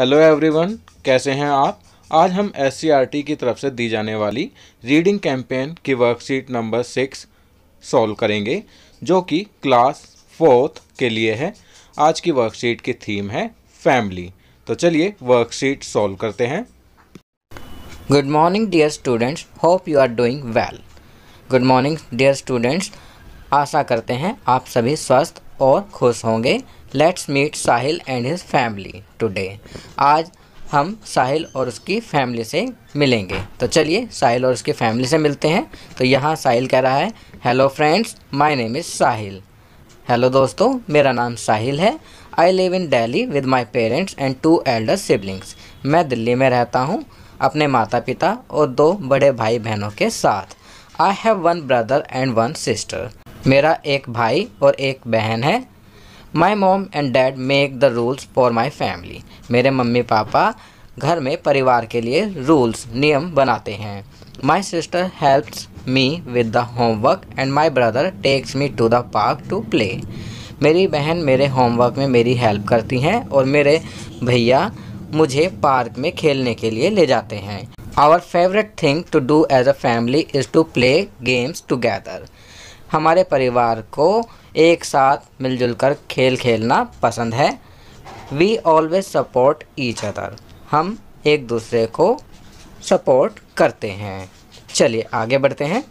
hello everyone कैसे हैं आप आज हम एस की तरफ से दी जाने वाली रीडिंग कैंपेन की वर्कशीट नंबर सिक्स सॉल्व करेंगे जो कि क्लास फोर्थ के लिए है आज की वर्कशीट की थीम है फैमिली तो चलिए वर्कशीट सॉल्व करते हैं good morning dear students hope you are doing well good morning dear students आशा करते हैं आप सभी स्वस्थ और खुश होंगे let's meet Sahil and his family today आज हम साहिल और उसकी फैमिली से मिलेंगे तो चलिए साहिल और उसकी फैमिली से मिलते हैं तो यहाँ साहिल कह रहा है hello friends my name is Sahil hello दोस्तों मेरा नाम साहिल है I live in Delhi with my parents and two elder siblings मैं दिल्ली में रहता हूँ अपने माता पिता और दो बड़े भाई बहनों के साथ I have one brother and one sister मेरा एक भाई और एक बहन है my mom and dad make the rules for my family मेरे मम्मी पापा घर में परिवार के लिए रूल्स नियम बनाते हैं my sister helps me with the homework and my brother takes me to the park to play मेरी बहन मेरे होमवर्क में मेरी हेल्प करती हैं और मेरे भैया मुझे पार्क में खेलने के लिए ले जाते हैं our favourite thing to do as a family is to play games together हमारे परिवार को एक साथ मिलजुल कर खेल खेलना पसंद है we always support each other हम एक दूसरे को सपोर्ट करते हैं चलिए आगे बढ़ते हैं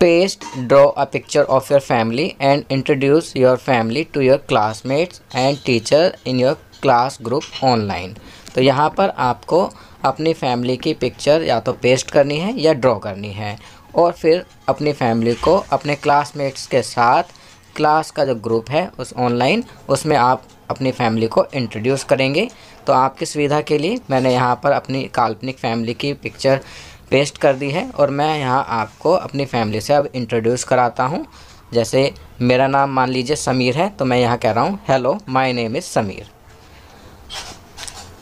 पेस्ट draw a picture of your family and introduce your family to your classmates and teacher in your class group online तो यहाँ पर आपको अपनी फैमिली की पिक्चर या तो पेस्ट करनी है या ड्रॉ करनी है और फिर अपनी फैमिली को अपने क्लासमेट्स के साथ क्लास का जो ग्रुप है उस ऑनलाइन उसमें आप अपनी फैमिली को इंट्रोड्यूस करेंगे तो आपकी सुविधा के लिए मैंने यहाँ पर अपनी काल्पनिक फैमिली की पिक्चर पेस्ट कर दी है और मैं यहाँ आपको अपनी फैमिली से अब इंट्रोड्यूस कराता हूँ जैसे मेरा नाम मान लीजिए समीर है तो मैं यहाँ कह रहा हूँ hello my name is Sameer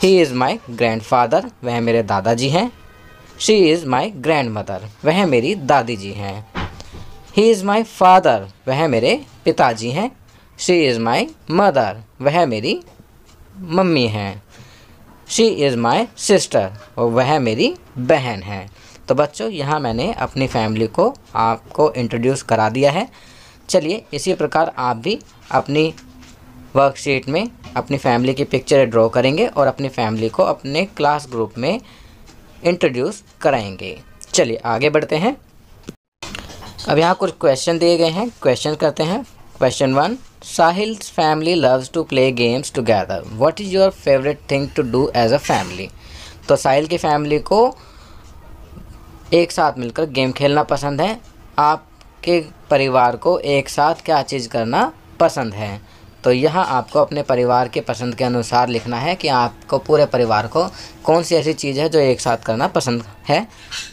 he is my grandfather वह मेरे दादाजी हैं she is my grandmother वह मेरी दादी जी हैं ही इज़ माई फादर वह मेरे पिताजी हैं शी इज़ माई मदर वह मेरी मम्मी हैं शी इज़ माई सिस्टर और वह मेरी बहन है तो बच्चों यहाँ मैंने अपनी फैमिली को आपको इंट्रोड्यूस करा दिया है चलिए इसी प्रकार आप भी अपनी वर्कशीट में अपनी फैमिली की पिक्चर ड्रॉ करेंगे और अपनी फैमिली को अपने क्लास ग्रुप में इंट्रोड्यूस कराएंगे चलिए आगे बढ़ते हैं अब यहाँ कुछ क्वेश्चन दिए गए हैं क्वेश्चन करते हैं question one Sahil family loves to play games together what is your favourite thing to do as a family तो साहिल की फैमिली को एक साथ मिलकर गेम खेलना पसंद है आपके परिवार को एक साथ क्या चीज़ करना पसंद है तो यहाँ आपको अपने परिवार के पसंद के अनुसार लिखना है कि आपको पूरे परिवार को कौन सी ऐसी चीज़ है जो एक साथ करना पसंद है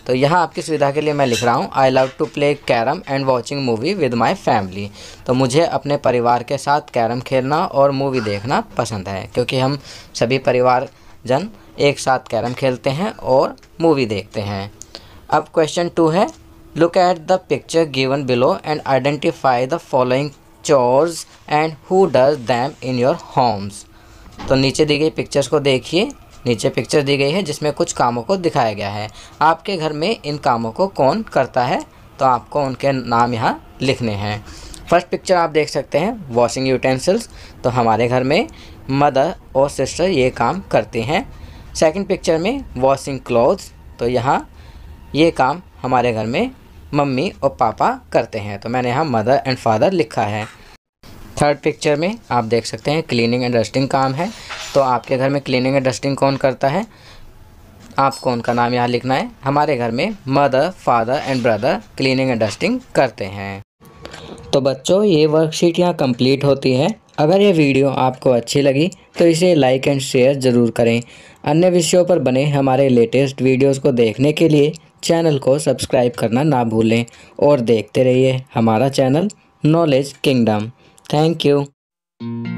तो यहाँ आपकी सुविधा के लिए मैं लिख रहा हूँ I love to play carrom and watching movie with my family तो मुझे अपने परिवार के साथ कैरम खेलना और मूवी देखना पसंद है क्योंकि हम सभी परिवार जन एक साथ कैरम खेलते हैं और मूवी देखते हैं अब क्वेश्चन टू है look at the picture given below and identify the following chores and who does them in your homes तो नीचे दी गई पिक्चर्स को देखिए नीचे पिक्चर दी गई है जिसमें कुछ कामों को दिखाया गया है आपके घर में इन कामों को कौन करता है तो आपको उनके नाम यहाँ लिखने हैं फर्स्ट पिक्चर आप देख सकते हैं वॉशिंग यूटेंसिल्स तो हमारे घर में मदर और सिस्टर ये काम करते हैं सेकंड पिक्चर में वॉशिंग क्लोथ्स तो यहाँ ये काम हमारे घर में मम्मी और पापा करते हैं तो मैंने यहाँ मदर एंड फादर लिखा है थर्ड पिक्चर में आप देख सकते हैं क्लीनिंग एंड डस्टिंग काम है तो आपके घर में क्लीनिंग एंड डस्टिंग कौन करता है आपको उनका नाम यहाँ लिखना है हमारे घर में mother father and brother cleaning and dusting करते हैं तो बच्चों ये वर्कशीट यहाँ कंप्लीट होती है अगर ये वीडियो आपको अच्छी लगी तो इसे लाइक एंड शेयर ज़रूर करें अन्य विषयों पर बने हमारे लेटेस्ट वीडियोज़ को देखने के लिए चैनल को सब्सक्राइब करना ना भूलें और देखते रहिए हमारा channel Knowledge Kingdom thank you